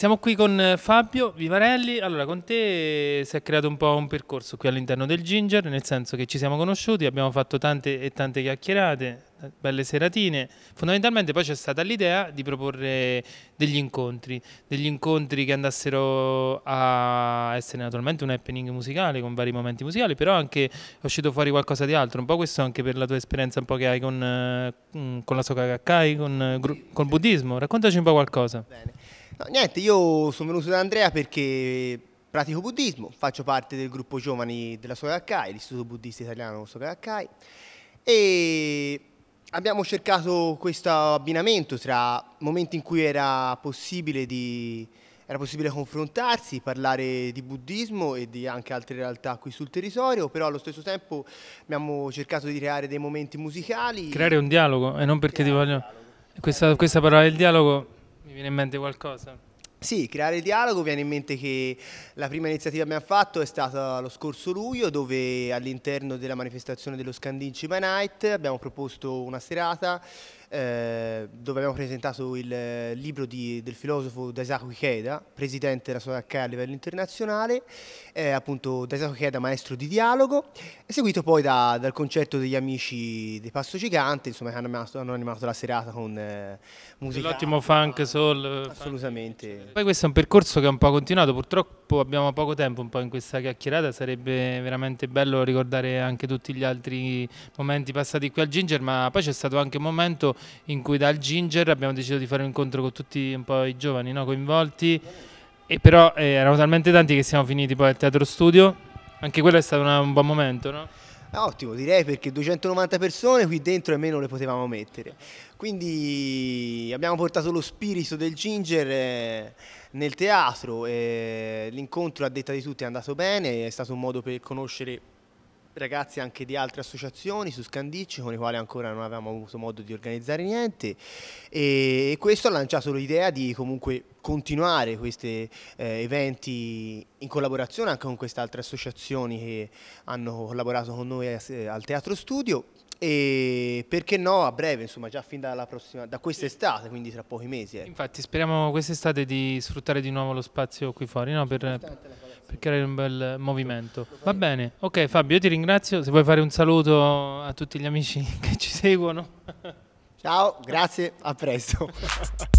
Siamo qui con eh, Fabio Vivarelli, allora con te si è creato un po' un percorso qui all'interno del Ginger, nel senso che ci siamo conosciuti, abbiamo fatto tante e tante chiacchierate, eh, belle seratine, fondamentalmente poi c'è stata l'idea di proporre degli incontri, degli incontri che andassero a essere naturalmente un happening musicale con vari momenti musicali, però anche è uscito fuori qualcosa di altro, un po' questo anche per la tua esperienza un po' che hai con, eh, mm, con la Soka Gakkai, con, con il buddismo, raccontaci un po' qualcosa. Bene. No, niente, io sono venuto da Andrea perché pratico buddismo, faccio parte del gruppo giovani della Sogakai, l'Istituto Buddista Italiano Sogakai e abbiamo cercato questo abbinamento tra momenti in cui era possibile, di, era possibile confrontarsi, parlare di buddismo e di anche altre realtà qui sul territorio, però allo stesso tempo abbiamo cercato di creare dei momenti musicali. Creare un dialogo e non perché ti voglio... Questa, questa parola del dialogo mi viene in mente qualcosa? Sì, creare il dialogo, viene in mente che la prima iniziativa che abbiamo fatto è stata lo scorso luglio dove all'interno della manifestazione dello Scandinci by Night abbiamo proposto una serata eh, dove abbiamo presentato il eh, libro di, del filosofo Daisaku Ikeda, presidente della Sodacca a livello internazionale, eh, appunto Daisaku Ikeda maestro di dialogo, seguito poi da, dal concerto degli amici di Passo Gigante, insomma che hanno animato, hanno animato la serata con eh, musica. L'ottimo funk, soul. Eh, Assolutamente. Funk. Poi questo è un percorso che è un po' continuato, purtroppo abbiamo poco tempo un po' in questa chiacchierata, sarebbe veramente bello ricordare anche tutti gli altri momenti passati qui al Ginger, ma poi c'è stato anche un momento in cui dal Ginger abbiamo deciso di fare un incontro con tutti un po' i giovani no? coinvolti, e però eh, erano talmente tanti che siamo finiti poi al teatro studio, anche quello è stato una, un buon momento. No? Ah, ottimo, direi perché 290 persone qui dentro almeno le potevamo mettere. Quindi abbiamo portato lo spirito del Ginger eh, nel teatro, l'incontro a detta di tutti è andato bene, è stato un modo per conoscere ragazzi anche di altre associazioni su Scandicci con i quali ancora non avevamo avuto modo di organizzare niente e questo ha lanciato l'idea di comunque continuare questi eh, eventi in collaborazione anche con queste altre associazioni che hanno collaborato con noi eh, al Teatro Studio e perché no a breve, insomma già fin dalla prossima, da quest'estate, quindi tra pochi mesi. Eh. Infatti speriamo quest'estate di sfruttare di nuovo lo spazio qui fuori. No? Per per creare un bel movimento. Va bene, ok Fabio, io ti ringrazio, se vuoi fare un saluto a tutti gli amici che ci seguono. Ciao, grazie, a presto.